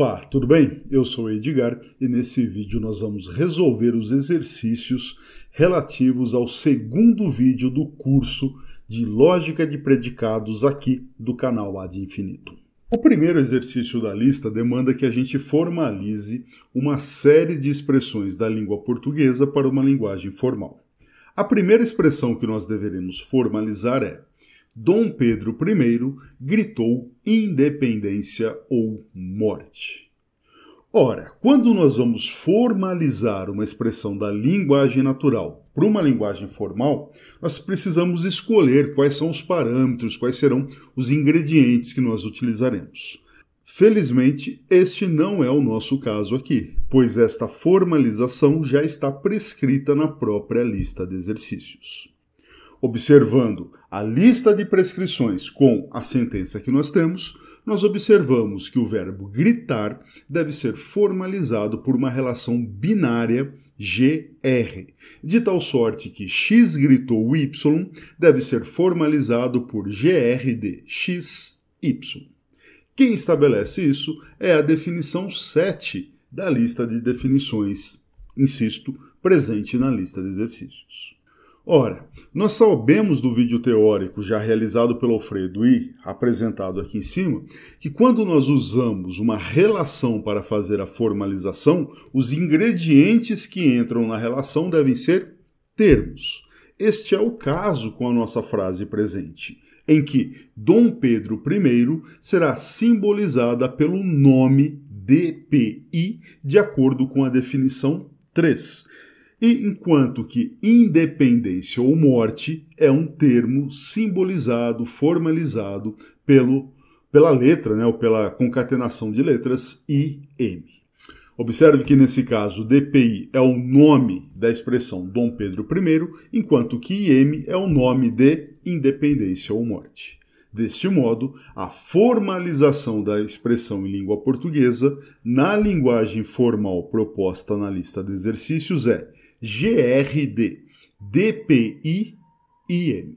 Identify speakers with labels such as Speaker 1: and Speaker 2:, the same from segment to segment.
Speaker 1: Opa, tudo bem? Eu sou Edgar e nesse vídeo nós vamos resolver os exercícios relativos ao segundo vídeo do curso de Lógica de Predicados aqui do canal Ad Infinito. O primeiro exercício da lista demanda que a gente formalize uma série de expressões da língua portuguesa para uma linguagem formal. A primeira expressão que nós deveremos formalizar é Dom Pedro I gritou independência ou morte. Ora, quando nós vamos formalizar uma expressão da linguagem natural para uma linguagem formal, nós precisamos escolher quais são os parâmetros, quais serão os ingredientes que nós utilizaremos. Felizmente, este não é o nosso caso aqui, pois esta formalização já está prescrita na própria lista de exercícios. Observando a lista de prescrições com a sentença que nós temos, nós observamos que o verbo gritar deve ser formalizado por uma relação binária GR, de tal sorte que X gritou Y deve ser formalizado por GR de XY. Quem estabelece isso é a definição 7 da lista de definições, insisto, presente na lista de exercícios. Ora, nós sabemos do vídeo teórico já realizado pelo Alfredo e apresentado aqui em cima que quando nós usamos uma relação para fazer a formalização, os ingredientes que entram na relação devem ser termos. Este é o caso com a nossa frase presente, em que Dom Pedro I será simbolizada pelo nome DPI de acordo com a definição 3 e enquanto que independência ou morte é um termo simbolizado, formalizado pelo, pela letra, né, ou pela concatenação de letras I M. Observe que nesse caso DPI é o nome da expressão Dom Pedro I, enquanto que IM é o nome de independência ou morte. Deste modo, a formalização da expressão em língua portuguesa na linguagem formal proposta na lista de exercícios é GRD, DPI-IM.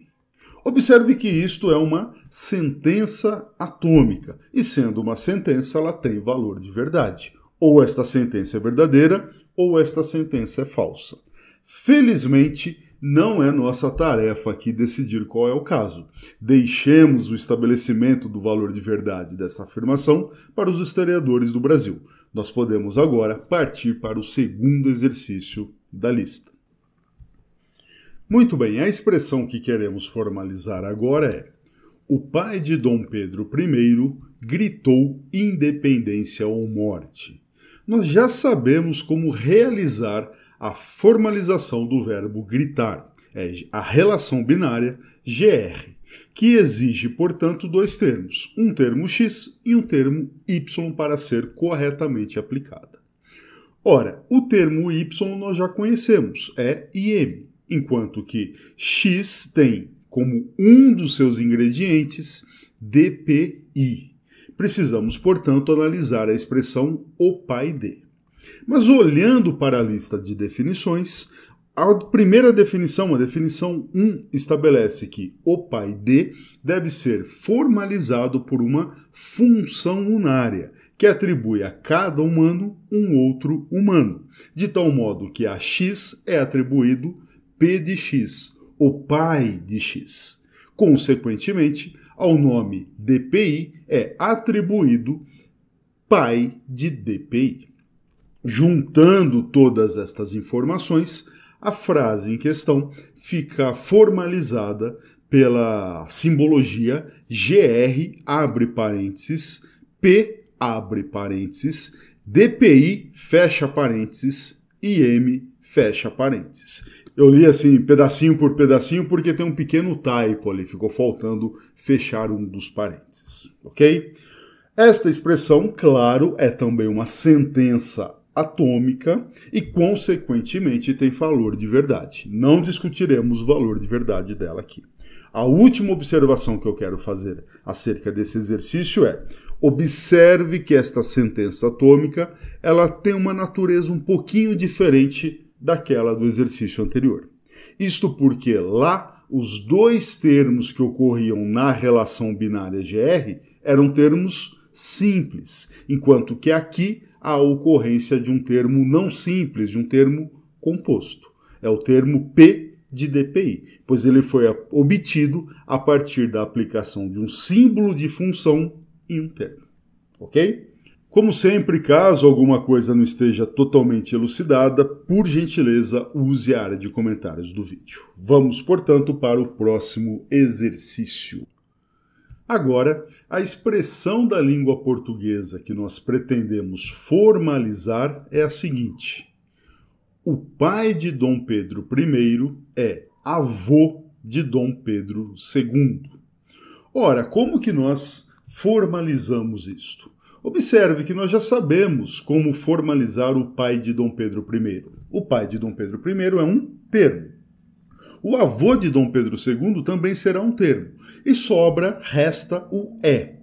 Speaker 1: Observe que isto é uma sentença atômica, e sendo uma sentença, ela tem valor de verdade. Ou esta sentença é verdadeira, ou esta sentença é falsa. Felizmente, não é nossa tarefa aqui decidir qual é o caso. Deixemos o estabelecimento do valor de verdade dessa afirmação para os historiadores do Brasil. Nós podemos agora partir para o segundo exercício da lista. Muito bem, a expressão que queremos formalizar agora é: o pai de Dom Pedro I gritou independência ou morte. Nós já sabemos como realizar a formalização do verbo gritar, é a relação binária GR, que exige, portanto, dois termos, um termo X e um termo Y para ser corretamente aplicada. Ora, o termo Y nós já conhecemos, é IM, enquanto que X tem como um dos seus ingredientes DPI. Precisamos, portanto, analisar a expressão OPAID. Mas olhando para a lista de definições, a primeira definição, a definição 1, estabelece que OPAID deve ser formalizado por uma função unária que atribui a cada humano um outro humano, de tal modo que a X é atribuído P de X, o pai de X. Consequentemente, ao nome DPI é atribuído pai de DPI. Juntando todas estas informações, a frase em questão fica formalizada pela simbologia GR abre parênteses P abre parênteses, DPI, fecha parênteses, IM, fecha parênteses. Eu li assim, pedacinho por pedacinho, porque tem um pequeno typo ali, ficou faltando fechar um dos parênteses, ok? Esta expressão, claro, é também uma sentença atômica e, consequentemente, tem valor de verdade. Não discutiremos o valor de verdade dela aqui. A última observação que eu quero fazer acerca desse exercício é: Observe que esta sentença atômica ela tem uma natureza um pouquinho diferente daquela do exercício anterior. Isto porque lá os dois termos que ocorriam na relação binária GR eram termos simples, enquanto que aqui há a ocorrência de um termo não simples, de um termo composto. É o termo P de DPI, pois ele foi obtido a partir da aplicação de um símbolo de função íntegro. Ok? Como sempre, caso alguma coisa não esteja totalmente elucidada, por gentileza use a área de comentários do vídeo. Vamos, portanto, para o próximo exercício. Agora, a expressão da língua portuguesa que nós pretendemos formalizar é a seguinte: O pai de Dom Pedro I é avô de Dom Pedro II. Ora, como que nós formalizamos isto? Observe que nós já sabemos como formalizar o pai de Dom Pedro I. O pai de Dom Pedro I é um termo. O avô de Dom Pedro II também será um termo. E sobra, resta o é.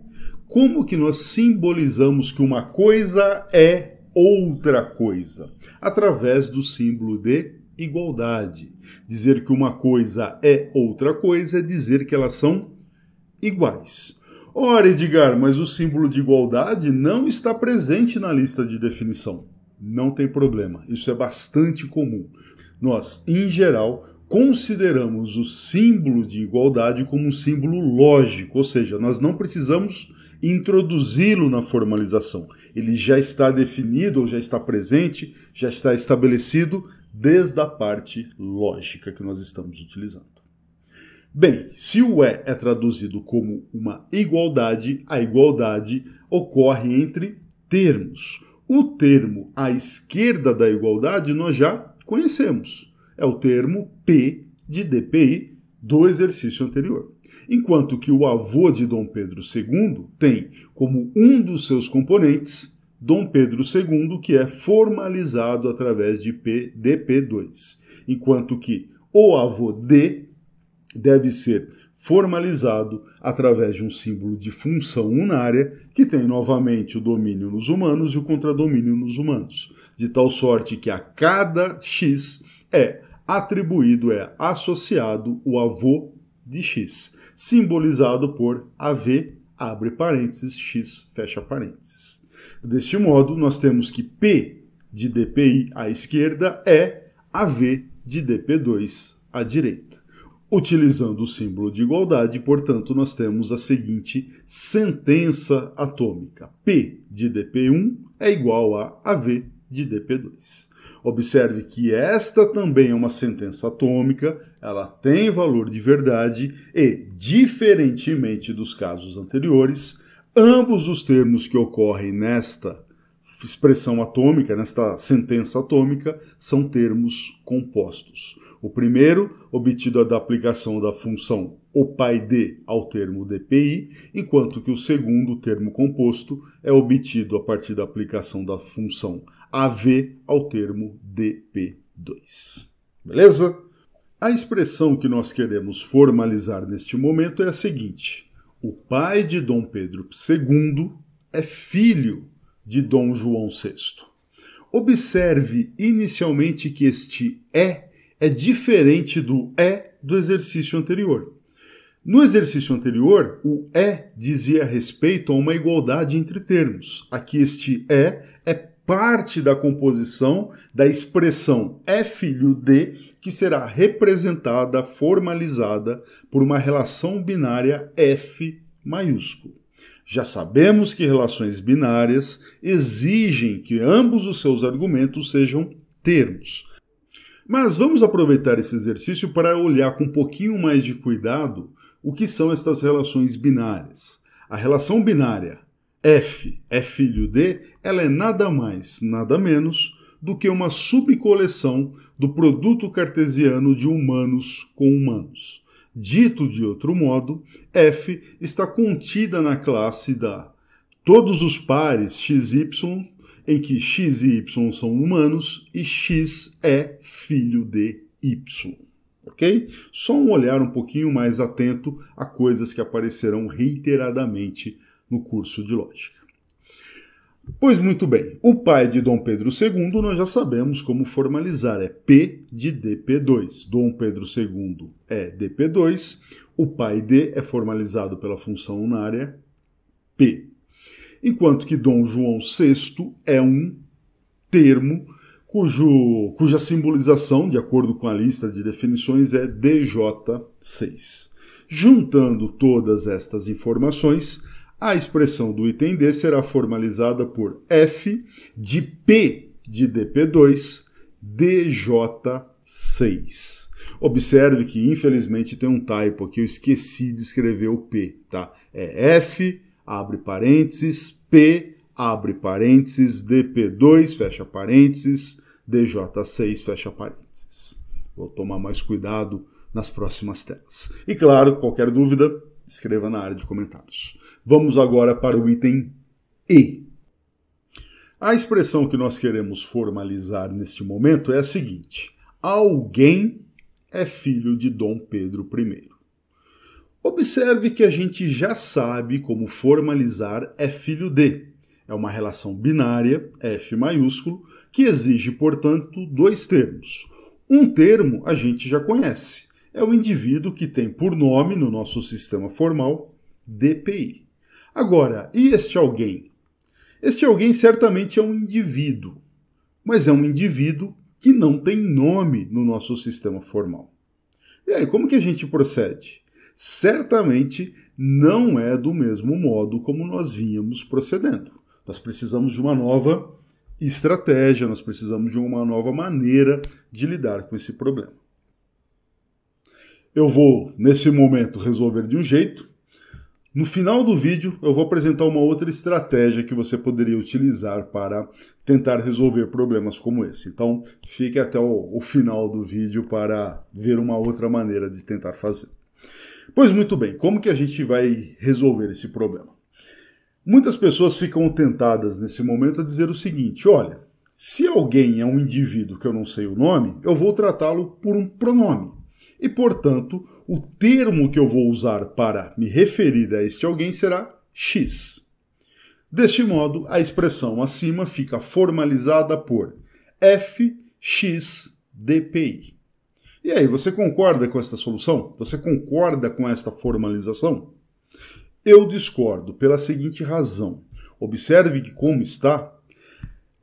Speaker 1: Como que nós simbolizamos que uma coisa é outra coisa? Através do símbolo de igualdade. Dizer que uma coisa é outra coisa é dizer que elas são iguais. Ora, Edgar, mas o símbolo de igualdade não está presente na lista de definição. Não tem problema, isso é bastante comum. Nós, em geral, consideramos o símbolo de igualdade como um símbolo lógico, ou seja, nós não precisamos introduzi-lo na formalização. Ele já está definido ou já está presente, já está estabelecido desde a parte lógica que nós estamos utilizando. Bem, se o é é traduzido como uma igualdade, a igualdade ocorre entre termos. O termo à esquerda da igualdade nós já conhecemos. É o termo P de DPI do exercício anterior. Enquanto que o avô de Dom Pedro II tem como um dos seus componentes Dom Pedro II, que é formalizado através de P, DP2. Enquanto que o avô D deve ser formalizado através de um símbolo de função unária que tem novamente o domínio nos humanos e o contradomínio nos humanos, de tal sorte que a cada x é atribuído, é associado o avô de x, simbolizado por AV, abre parênteses, x, fecha parênteses. Deste modo, nós temos que P de DPI à esquerda é AV de DP2 à direita. Utilizando o símbolo de igualdade, portanto, nós temos a seguinte sentença atômica: P de dp1 é igual a AV de dp2. Observe que esta também é uma sentença atômica, ela tem valor de verdade e, diferentemente dos casos anteriores, ambos os termos que ocorrem nesta expressão atômica, nesta sentença atômica, são termos compostos. O primeiro, obtido da aplicação da função o pai de ao termo dpi, enquanto que o segundo termo composto é obtido a partir da aplicação da função av ao termo dp2. Beleza? A expressão que nós queremos formalizar neste momento é a seguinte: o pai de Dom Pedro II é filho de Dom João VI. Observe inicialmente que este é é diferente do é do exercício anterior. No exercício anterior, o é dizia respeito a uma igualdade entre termos. Aqui este é é parte da composição da expressão é filho de, que será representada, formalizada por uma relação binária F maiúsculo. Já sabemos que relações binárias exigem que ambos os seus argumentos sejam termos. Mas vamos aproveitar esse exercício para olhar com um pouquinho mais de cuidado o que são estas relações binárias. A relação binária F é filho de, ela é nada mais, nada menos do que uma subcoleção do produto cartesiano de humanos com humanos. Dito de outro modo, f está contida na classe da todos os pares xy em que x e y são humanos e x é filho de y. Ok? Só um olhar um pouquinho mais atento a coisas que aparecerão reiteradamente no curso de lógica. Pois muito bem, o pai de Dom Pedro II nós já sabemos como formalizar, é P de DP2. Dom Pedro II é DP2, o pai D é formalizado pela função unária P. Enquanto que Dom João VI é um termo cujo, cuja simbolização, de acordo com a lista de definições, é DJ6. Juntando todas estas informações, a expressão do item D será formalizada por f de p de dp2 dj6. Observe que, infelizmente, tem um typo aqui, eu esqueci de escrever o p, tá? É f, abre parênteses, p, abre parênteses, dp2, fecha parênteses, dj6, fecha parênteses. Vou tomar mais cuidado nas próximas telas. E claro, qualquer dúvida, escreva na área de comentários. Vamos agora para o item E. A expressão que nós queremos formalizar neste momento é a seguinte: alguém é filho de Dom Pedro I. Observe que a gente já sabe como formalizar é filho de. É uma relação binária, F maiúsculo, que exige, portanto, dois termos. Um termo a gente já conhece, é o indivíduo que tem por nome, no nosso sistema formal, DPI. Agora, e este alguém? Este alguém certamente é um indivíduo, mas é um indivíduo que não tem nome no nosso sistema formal. E aí, como que a gente procede? Certamente não é do mesmo modo como nós vínhamos procedendo. Nós precisamos de uma nova estratégia, nós precisamos de uma nova maneira de lidar com esse problema eu vou, nesse momento, resolver de um jeito. No final do vídeo, eu vou apresentar uma outra estratégia que você poderia utilizar para tentar resolver problemas como esse. Então, fique até o, o final do vídeo para ver uma outra maneira de tentar fazer. Pois muito bem, como que a gente vai resolver esse problema? Muitas pessoas ficam tentadas nesse momento a dizer o seguinte: olha, se alguém é um indivíduo que eu não sei o nome, eu vou tratá-lo por um pronome. E, portanto, o termo que eu vou usar para me referir a este alguém será X. Deste modo, a expressão acima fica formalizada por fxdpi. E aí, você concorda com esta solução? Você concorda com esta formalização? Eu discordo pela seguinte razão. Observe que, como está,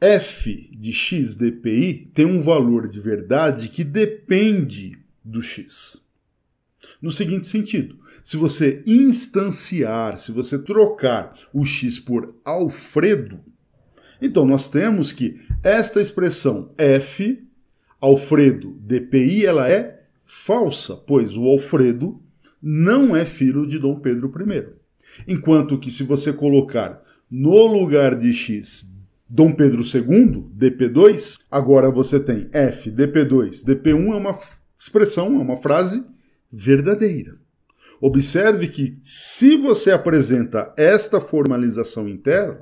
Speaker 1: f de xdpi tem um valor de verdade que depende do x. No seguinte sentido, se você instanciar, se você trocar o x por Alfredo, então nós temos que esta expressão f, Alfredo dpi, ela é falsa, pois o Alfredo não é filho de Dom Pedro I. Enquanto que se você colocar no lugar de x Dom Pedro II, DP2, agora você tem F, DP2, DP1 é uma expressão, é uma frase verdadeira. Observe que se você apresenta esta formalização interna,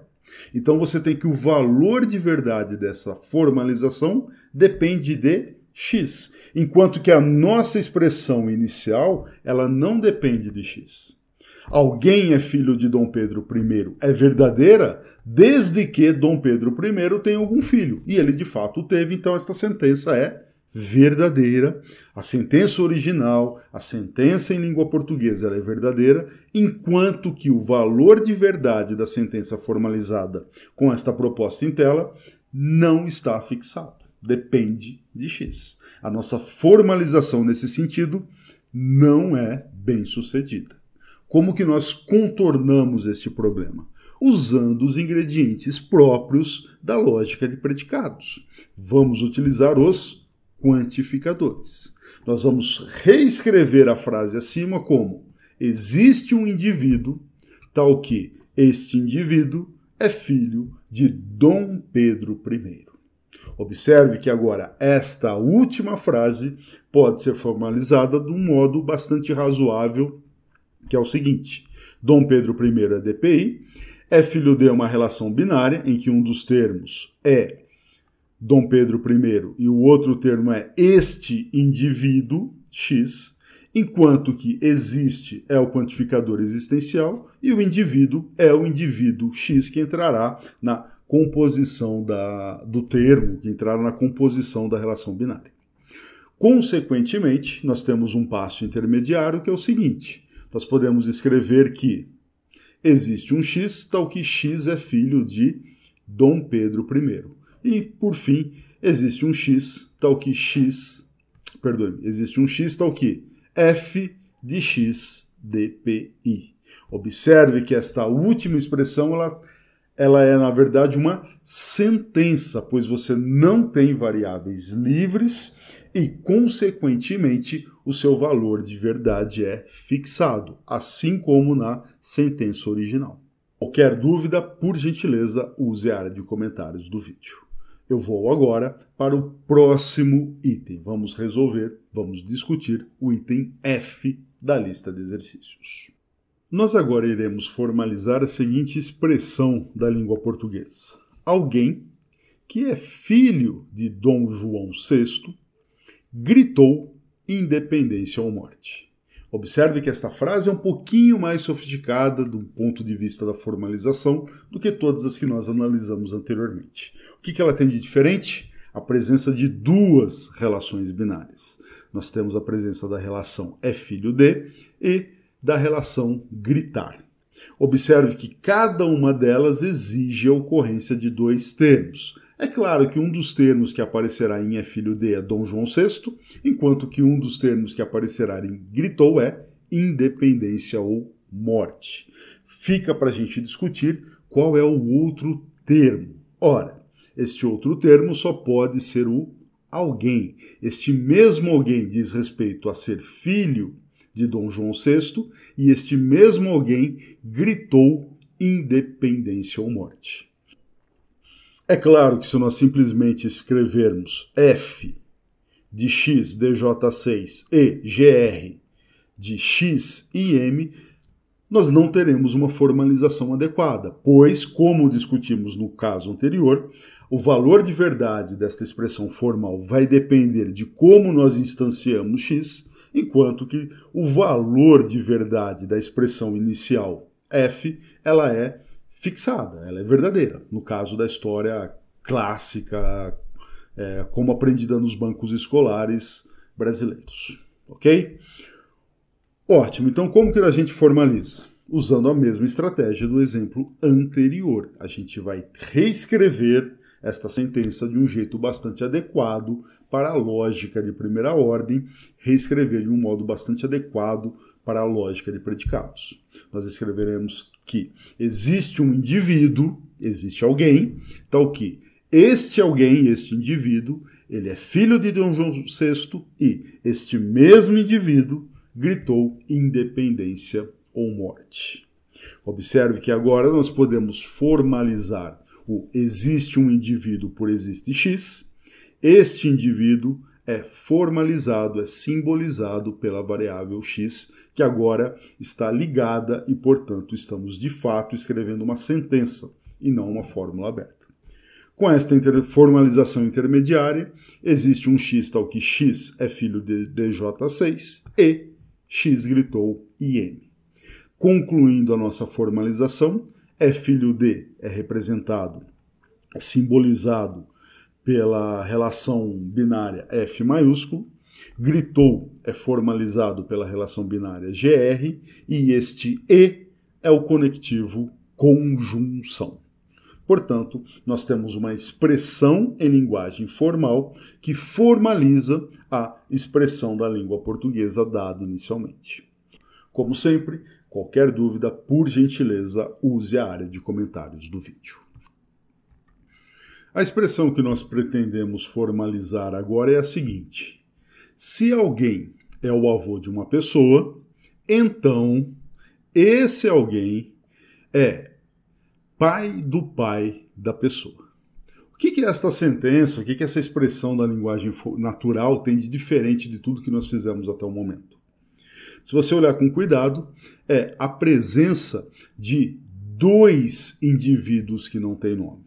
Speaker 1: então você tem que o valor de verdade dessa formalização depende de x, enquanto que a nossa expressão inicial, ela não depende de x. Alguém é filho de Dom Pedro I é verdadeira desde que Dom Pedro I tenha algum filho. E ele de fato teve, então esta sentença é verdadeira, a sentença original, a sentença em língua portuguesa é verdadeira, enquanto que o valor de verdade da sentença formalizada com esta proposta em tela não está fixado. Depende de X. A nossa formalização nesse sentido não é bem sucedida. Como que nós contornamos este problema? usando os ingredientes próprios da lógica de predicados. Vamos utilizar os quantificadores. Nós vamos reescrever a frase acima como: existe um indivíduo tal que este indivíduo é filho de Dom Pedro I. Observe que agora esta última frase pode ser formalizada de um modo bastante razoável, que é o seguinte: Dom Pedro é I é DPI, é filho de uma relação binária em que um dos termos é Dom Pedro I e o outro termo é este indivíduo, X, enquanto que existe é o quantificador existencial e o indivíduo é o indivíduo X que entrará na composição da, do termo, que entrará na composição da relação binária. Consequentemente, nós temos um passo intermediário que é o seguinte: nós podemos escrever que existe um X, tal que X é filho de Dom Pedro I. E por fim, existe um x tal que x, perdoe, existe um x tal que f de x dpi. Observe que esta última expressão ela, ela é na verdade uma sentença, pois você não tem variáveis livres e consequentemente o seu valor de verdade é fixado, assim como na sentença original. Qualquer dúvida, por gentileza, use a área de comentários do vídeo. Eu vou agora para o próximo item. Vamos resolver, vamos discutir o item F da lista de exercícios. Nós agora iremos formalizar a seguinte expressão da língua portuguesa: alguém que é filho de Dom João VI gritou independência ou morte. Observe que esta frase é um pouquinho mais sofisticada do ponto de vista da formalização do que todas as que nós analisamos anteriormente. O que ela tem de diferente? A presença de duas relações binárias. Nós temos a presença da relação é filho de e da relação gritar. Observe que cada uma delas exige a ocorrência de dois termos. É claro que um dos termos que aparecerá em É Filho de é Dom João VI, enquanto que um dos termos que aparecerá em Gritou é Independência ou Morte. Fica para a gente discutir qual é o outro termo. Ora, este outro termo só pode ser o alguém. Este mesmo alguém diz respeito a ser filho de Dom João VI e este mesmo alguém gritou independência ou morte. É claro que se nós simplesmente escrevermos f de x, dj6 e gr de x e m, nós não teremos uma formalização adequada, pois, como discutimos no caso anterior, o valor de verdade desta expressão formal vai depender de como nós instanciamos x, enquanto que o valor de verdade da expressão inicial f, ela é fixada, ela é verdadeira. No caso da história clássica, é, como aprendida nos bancos escolares brasileiros. Ok? Ótimo, então como que a gente formaliza? Usando a mesma estratégia do exemplo anterior. A gente vai reescrever esta sentença de um jeito bastante adequado para a lógica de primeira ordem, reescrever de um modo bastante adequado para a lógica de predicados. Nós escreveremos que existe um indivíduo, existe alguém, tal que este alguém, este indivíduo, ele é filho de Dom João VI e este mesmo indivíduo gritou independência ou morte. Observe que agora nós podemos formalizar o existe um indivíduo por existe X, este indivíduo é formalizado, é simbolizado pela variável x, que agora está ligada e, portanto, estamos de fato escrevendo uma sentença e não uma fórmula aberta. Com esta inter formalização intermediária, existe um x tal que x é filho de dj6 e x gritou im. Concluindo a nossa formalização, é filho de é representado, é simbolizado pela relação binária F maiúsculo, gritou é formalizado pela relação binária GR, e este E é o conectivo conjunção. Portanto, nós temos uma expressão em linguagem formal que formaliza a expressão da língua portuguesa dada inicialmente. Como sempre, qualquer dúvida, por gentileza, use a área de comentários do vídeo. A expressão que nós pretendemos formalizar agora é a seguinte: se alguém é o avô de uma pessoa, então esse alguém é pai do pai da pessoa. O que, que esta sentença, o que, que essa expressão da linguagem natural tem de diferente de tudo que nós fizemos até o momento? Se você olhar com cuidado, é a presença de dois indivíduos que não têm nome.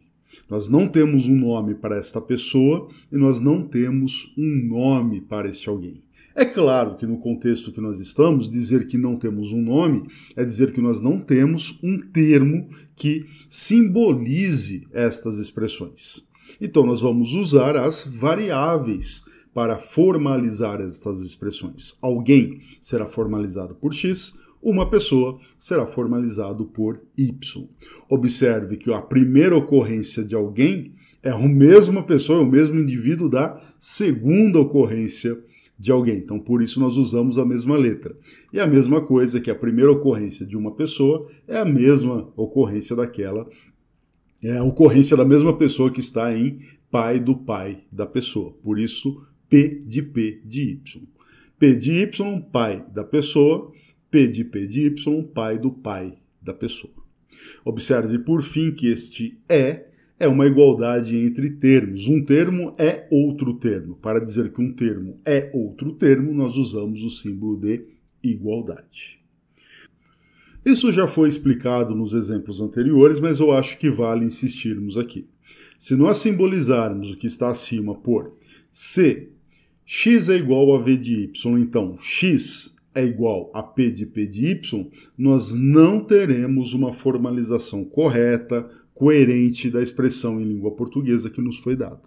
Speaker 1: Nós não temos um nome para esta pessoa e nós não temos um nome para este alguém. É claro que no contexto que nós estamos, dizer que não temos um nome é dizer que nós não temos um termo que simbolize estas expressões. Então nós vamos usar as variáveis para formalizar estas expressões. Alguém será formalizado por x, uma pessoa será formalizado por Y. Observe que a primeira ocorrência de alguém é a mesma pessoa, é o mesmo indivíduo da segunda ocorrência de alguém. Então, por isso nós usamos a mesma letra. E a mesma coisa que a primeira ocorrência de uma pessoa é a mesma ocorrência daquela é a ocorrência da mesma pessoa que está em pai do pai da pessoa. Por isso, P de P de Y. P de Y, pai da pessoa, p p de de Y, pai do pai da pessoa. Observe, por fim, que este é é uma igualdade entre termos. Um termo é outro termo. Para dizer que um termo é outro termo, nós usamos o símbolo de igualdade. Isso já foi explicado nos exemplos anteriores, mas eu acho que vale insistirmos aqui. Se nós simbolizarmos o que está acima por C, x é igual a v de y, então x é igual a P de P de Y, nós não teremos uma formalização correta, coerente da expressão em língua portuguesa que nos foi dada.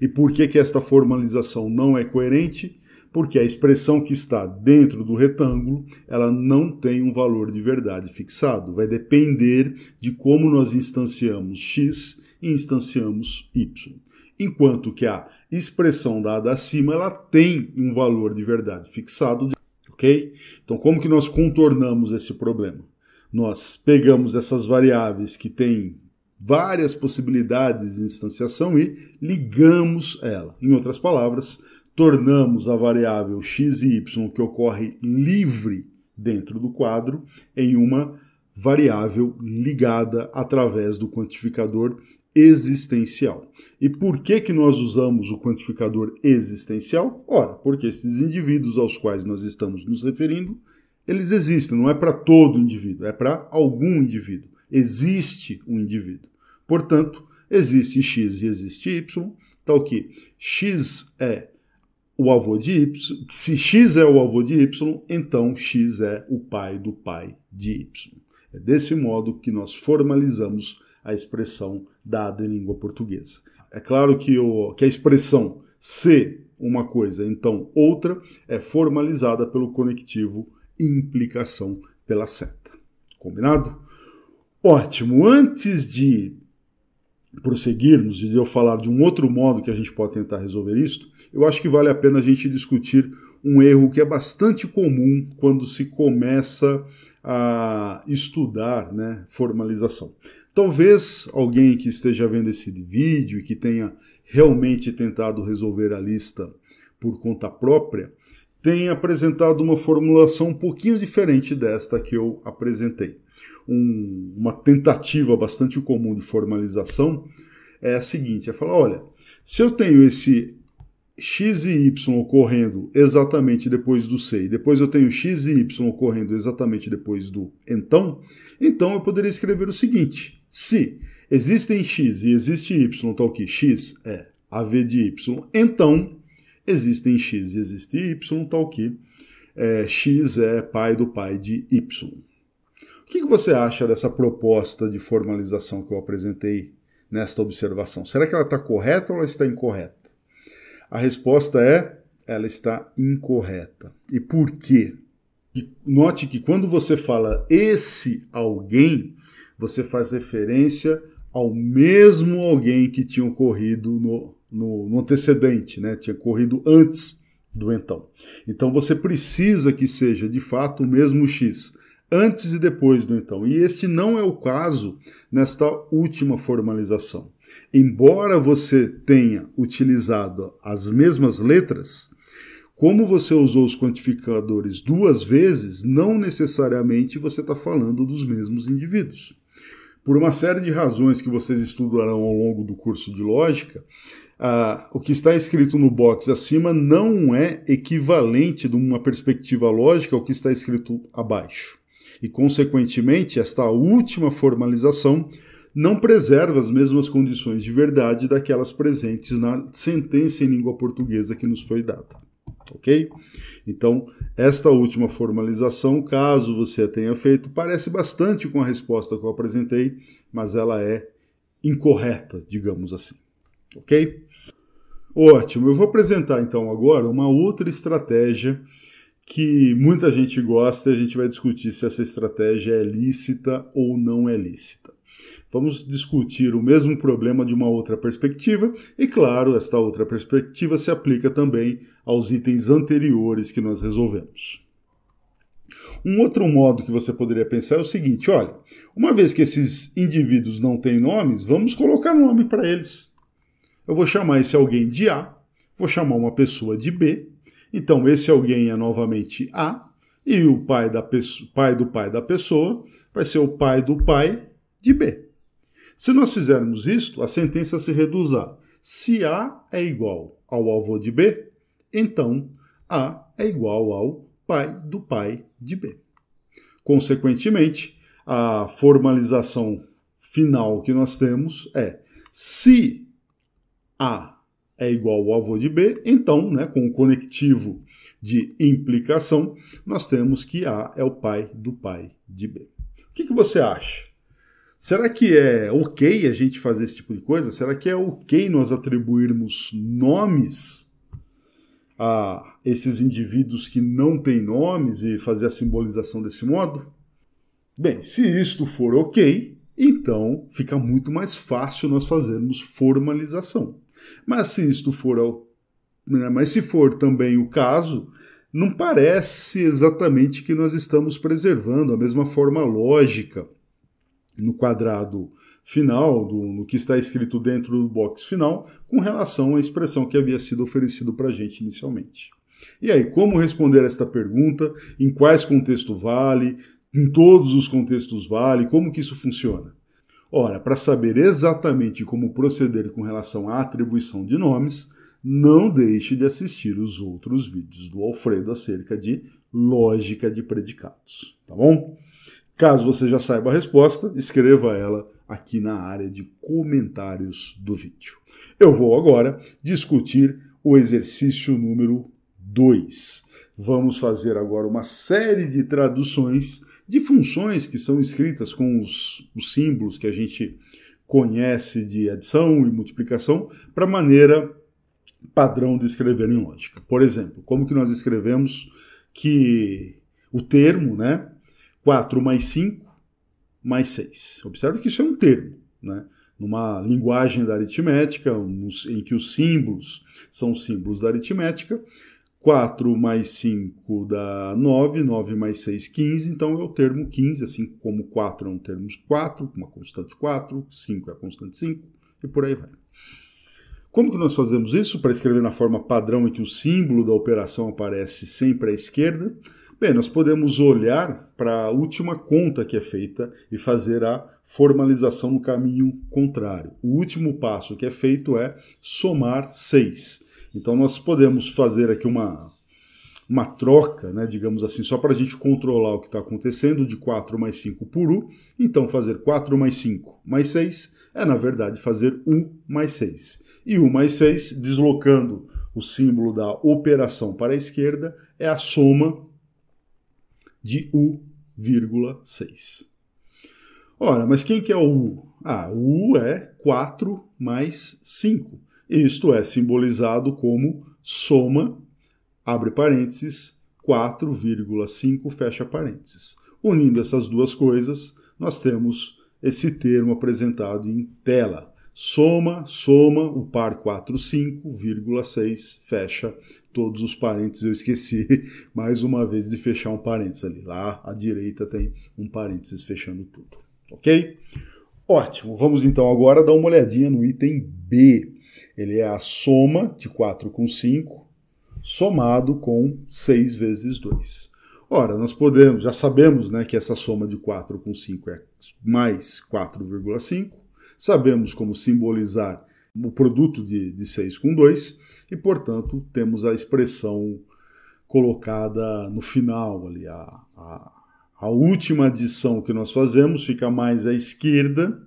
Speaker 1: E por que, que esta formalização não é coerente? Porque a expressão que está dentro do retângulo, ela não tem um valor de verdade fixado. Vai depender de como nós instanciamos x e instanciamos y enquanto que a expressão dada acima ela tem um valor de verdade fixado ok? Então, como que nós contornamos esse problema? Nós pegamos essas variáveis que têm várias possibilidades de instanciação e ligamos ela. Em outras palavras, tornamos a variável x e y que ocorre livre dentro do quadro em uma variável ligada através do quantificador existencial. E por que, que nós usamos o quantificador existencial? Ora, porque esses indivíduos aos quais nós estamos nos referindo, eles existem, não é para todo indivíduo, é para algum indivíduo. Existe um indivíduo. Portanto, existe X e existe Y, tal que X é o avô de Y, se X é o avô de Y, então X é o pai do pai de Y. É desse modo que nós formalizamos a expressão dada em língua portuguesa. É claro que, o, que a expressão "ser uma coisa, então outra, é formalizada pelo conectivo implicação pela seta. Combinado? Ótimo! Antes de prosseguirmos e de eu falar de um outro modo que a gente pode tentar resolver isso, eu acho que vale a pena a gente discutir um erro que é bastante comum quando se começa a estudar né, formalização. Talvez alguém que esteja vendo esse vídeo e que tenha realmente tentado resolver a lista por conta própria, tenha apresentado uma formulação um pouquinho diferente desta que eu apresentei. Um, uma tentativa bastante comum de formalização é a seguinte: é falar, olha, se eu tenho esse x e y ocorrendo exatamente depois do se e depois eu tenho x e y ocorrendo exatamente depois do então, então eu poderia escrever o seguinte: se existem x e existe y, tal que x é av de y, então existem x e existe y, tal que é, x é pai do pai de y. O que, que você acha dessa proposta de formalização que eu apresentei nesta observação? Será que ela está correta ou ela está incorreta? A resposta é: ela está incorreta. E por quê? Note que quando você fala esse alguém, você faz referência ao mesmo alguém que tinha ocorrido no, no, no antecedente, né? tinha ocorrido antes do então. Então você precisa que seja de fato o mesmo X, antes e depois do então. E este não é o caso nesta última formalização. Embora você tenha utilizado as mesmas letras, como você usou os quantificadores duas vezes, não necessariamente você está falando dos mesmos indivíduos. Por uma série de razões que vocês estudarão ao longo do curso de lógica, o que está escrito no box acima não é equivalente de uma perspectiva lógica ao que está escrito abaixo. E, consequentemente, esta última formalização não preserva as mesmas condições de verdade daquelas presentes na sentença em língua portuguesa que nos foi dada. Ok? Então, esta última formalização, caso você a tenha feito, parece bastante com a resposta que eu apresentei, mas ela é incorreta, digamos assim. Ok? Ótimo, eu vou apresentar então agora uma outra estratégia que muita gente gosta e a gente vai discutir se essa estratégia é lícita ou não é lícita. Vamos discutir o mesmo problema de uma outra perspectiva, e claro, esta outra perspectiva se aplica também aos itens anteriores que nós resolvemos. Um outro modo que você poderia pensar é o seguinte: olha, uma vez que esses indivíduos não têm nomes, vamos colocar nome para eles. Eu vou chamar esse alguém de A, vou chamar uma pessoa de B, então esse alguém é novamente A, e o pai, da pai do pai da pessoa vai ser o pai do pai de B. Se nós fizermos isto, a sentença se reduz a se A é igual ao avô de B, então A é igual ao pai do pai de B. Consequentemente, a formalização final que nós temos é se A é igual ao avô de B, então, né, com o conectivo de implicação, nós temos que A é o pai do pai de B. O que, que você acha? Será que é ok a gente fazer esse tipo de coisa? Será que é ok nós atribuirmos nomes a esses indivíduos que não têm nomes e fazer a simbolização desse modo? Bem, se isto for ok, então fica muito mais fácil nós fazermos formalização. Mas se isto for né, mas se for também o caso, não parece exatamente que nós estamos preservando a mesma forma lógica no quadrado final, do, no que está escrito dentro do box final, com relação à expressão que havia sido oferecida para a gente inicialmente. E aí, como responder esta pergunta? Em quais contextos vale? Em todos os contextos vale? Como que isso funciona? Ora, para saber exatamente como proceder com relação à atribuição de nomes, não deixe de assistir os outros vídeos do Alfredo acerca de lógica de predicados, tá bom? Caso você já saiba a resposta, escreva ela aqui na área de comentários do vídeo. Eu vou agora discutir o exercício número 2. Vamos fazer agora uma série de traduções de funções que são escritas com os, os símbolos que a gente conhece de adição e multiplicação para maneira padrão de escrever em lógica. Por exemplo, como que nós escrevemos que o termo, né, 4 mais 5 mais 6. Observe que isso é um termo, né? numa linguagem da aritmética, em que os símbolos são símbolos da aritmética. 4 mais 5 dá 9, 9 mais 6, 15, então é o termo 15, assim como 4 é um termo 4, uma constante 4, 5 é a constante 5, e por aí vai. Como que nós fazemos isso? Para escrever na forma padrão em que o símbolo da operação aparece sempre à esquerda, Bem, nós podemos olhar para a última conta que é feita e fazer a formalização no caminho contrário. O último passo que é feito é somar 6. Então nós podemos fazer aqui uma, uma troca, né, digamos assim, só para a gente controlar o que está acontecendo, de 4 mais 5 por 1. Então fazer 4 mais 5 mais 6 é, na verdade, fazer 1 mais 6. E 1 mais 6, deslocando o símbolo da operação para a esquerda, é a soma de U,6. Ora, mas quem que é o U? Ah, o U é 4 mais 5. Isto é simbolizado como soma, abre parênteses, 4,5, fecha parênteses. Unindo essas duas coisas, nós temos esse termo apresentado em tela. Soma, soma o par 4, 5,6, fecha todos os parênteses. Eu esqueci mais uma vez de fechar um parênteses ali. Lá à direita tem um parênteses fechando tudo. Ok? Ótimo, vamos então agora dar uma olhadinha no item B. Ele é a soma de 4 com 5, somado com 6 vezes 2. Ora, nós podemos, já sabemos né, que essa soma de 4 com 5 é mais 4,5 sabemos como simbolizar o produto de, de 6 com 2 e, portanto, temos a expressão colocada no final ali. A, a, a, última adição que nós fazemos fica mais à esquerda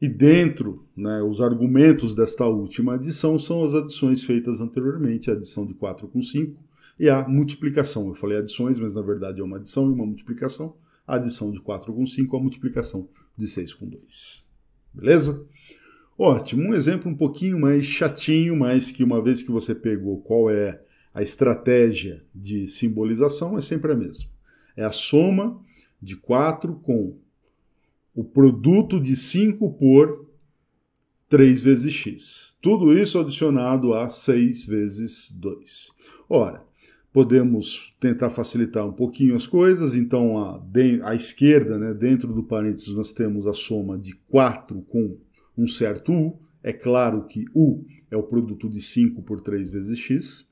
Speaker 1: e dentro, né, os argumentos desta última adição são as adições feitas anteriormente, a adição de 4 com 5 e a multiplicação. Eu falei adições, mas na verdade é uma adição e uma multiplicação. A adição de 4 com 5, a multiplicação de 6 com 2. Beleza? Ótimo. Um exemplo um pouquinho mais chatinho, mas que uma vez que você pegou qual é a estratégia de simbolização, é sempre a mesma. É a soma de 4 com o produto de 5 por 3 vezes x. Tudo isso adicionado a 6 vezes 2. Ora, podemos tentar facilitar um pouquinho as coisas. Então, a, de, à esquerda, né, dentro do parênteses, nós temos a soma de 4 com um certo U. É claro que U é o produto de 5 por 3 vezes x,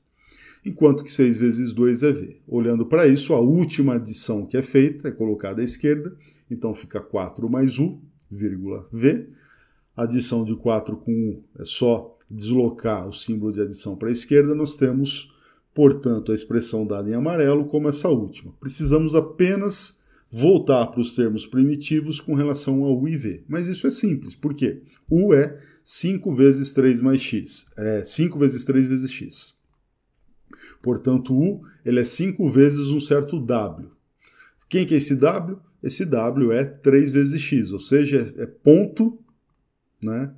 Speaker 1: enquanto que 6 vezes 2 é V. Olhando para isso, a última adição que é feita é colocada à esquerda, então fica 4 mais U, vírgula V. adição de 4 com U é só deslocar o símbolo de adição para a esquerda, nós temos portanto, a expressão dada em amarelo como essa última. Precisamos apenas voltar para os termos primitivos com relação ao U e V. Mas isso é simples, por quê? U é 5 vezes 3 mais x, é 5 vezes 3 vezes x. Portanto, U ele é 5 vezes um certo W. Quem que é esse W? Esse W é 3 vezes x, ou seja, é, é ponto, né?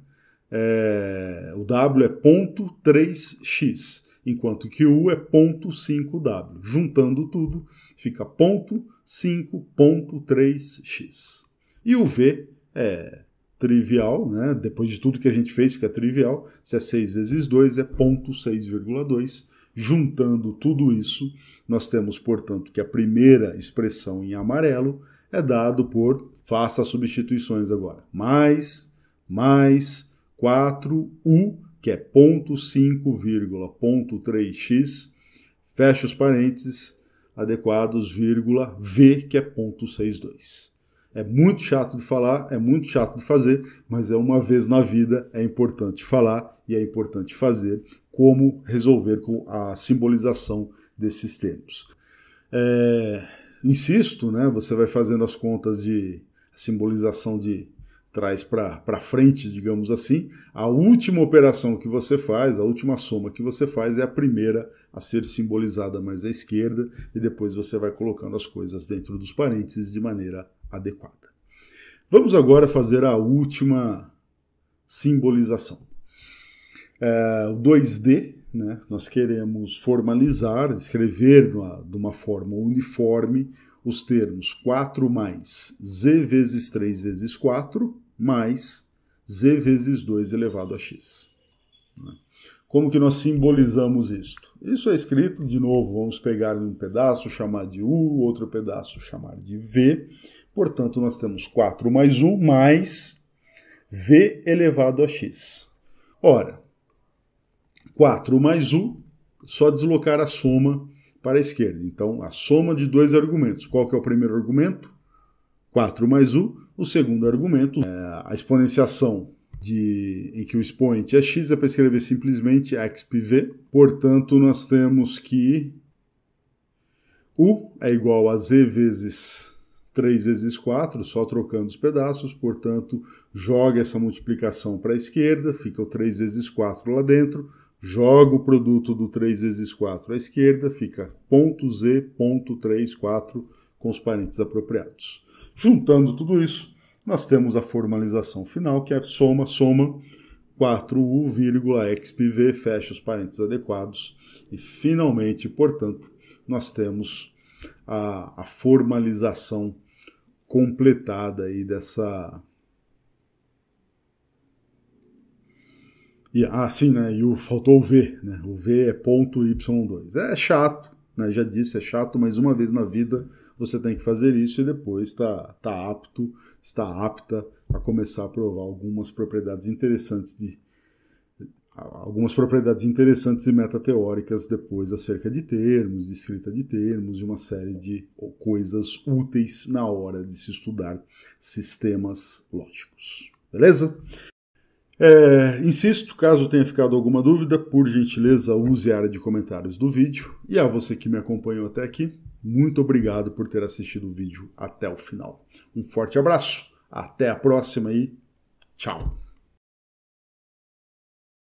Speaker 1: É, o W é ponto 3x enquanto que U é 05 w Juntando tudo, fica 053 x E o V é trivial, né? depois de tudo que a gente fez fica trivial, se é 6 vezes 2 é 0,62. Juntando tudo isso, nós temos, portanto, que a primeira expressão em amarelo é dado por, faça as substituições agora, mais, mais 4U que é 0.5,3x, fecha os parênteses, adequados, vírgula, V, que é 0.62. É muito chato de falar, é muito chato de fazer, mas é uma vez na vida, é importante falar e é importante fazer como resolver com a simbolização desses termos. É, insisto, né, você vai fazendo as contas de simbolização de traz para frente, digamos assim, a última operação que você faz, a última soma que você faz é a primeira a ser simbolizada mais à esquerda e depois você vai colocando as coisas dentro dos parênteses de maneira adequada. Vamos agora fazer a última simbolização. É, o 2D, né, nós queremos formalizar, escrever de uma forma uniforme os termos 4 mais z vezes 3 vezes 4, mais z vezes 2 elevado a x. Como que nós simbolizamos isto? Isso é escrito, de novo, vamos pegar um pedaço, chamar de U, outro pedaço chamar de V. Portanto, nós temos 4 mais U mais V elevado a x. Ora, 4 mais U, só deslocar a soma para a esquerda. Então, a soma de dois argumentos. Qual que é o primeiro argumento? 4 mais U o segundo argumento é a exponenciação de, em que o expoente é x, é para escrever simplesmente xpv. Portanto, nós temos que u é igual a z vezes 3 vezes 4, só trocando os pedaços, portanto, joga essa multiplicação para a esquerda, fica o 3 vezes 4 lá dentro, joga o produto do 3 vezes 4 à esquerda, fica ponto z ponto com os parênteses apropriados. Juntando tudo isso, nós temos a formalização final, que é soma, soma, 4u,xpv, u fecha os parênteses adequados. E finalmente, portanto, nós temos a, a formalização completada aí dessa. E, ah, sim, né? E o, faltou o V, né? O V é ponto Y2. É chato, né? Já disse, é chato, mas uma vez na vida você tem que fazer isso e depois está tá apto, está apta a começar a provar algumas propriedades interessantes de algumas propriedades interessantes e metateóricas depois acerca de termos, de escrita de termos, de uma série de coisas úteis na hora de se estudar sistemas lógicos. Beleza? É, insisto, caso tenha ficado alguma dúvida, por gentileza use a área de comentários do vídeo. E a você que me acompanhou até aqui, muito obrigado por ter assistido o vídeo até o final. Um forte abraço, até a próxima e tchau!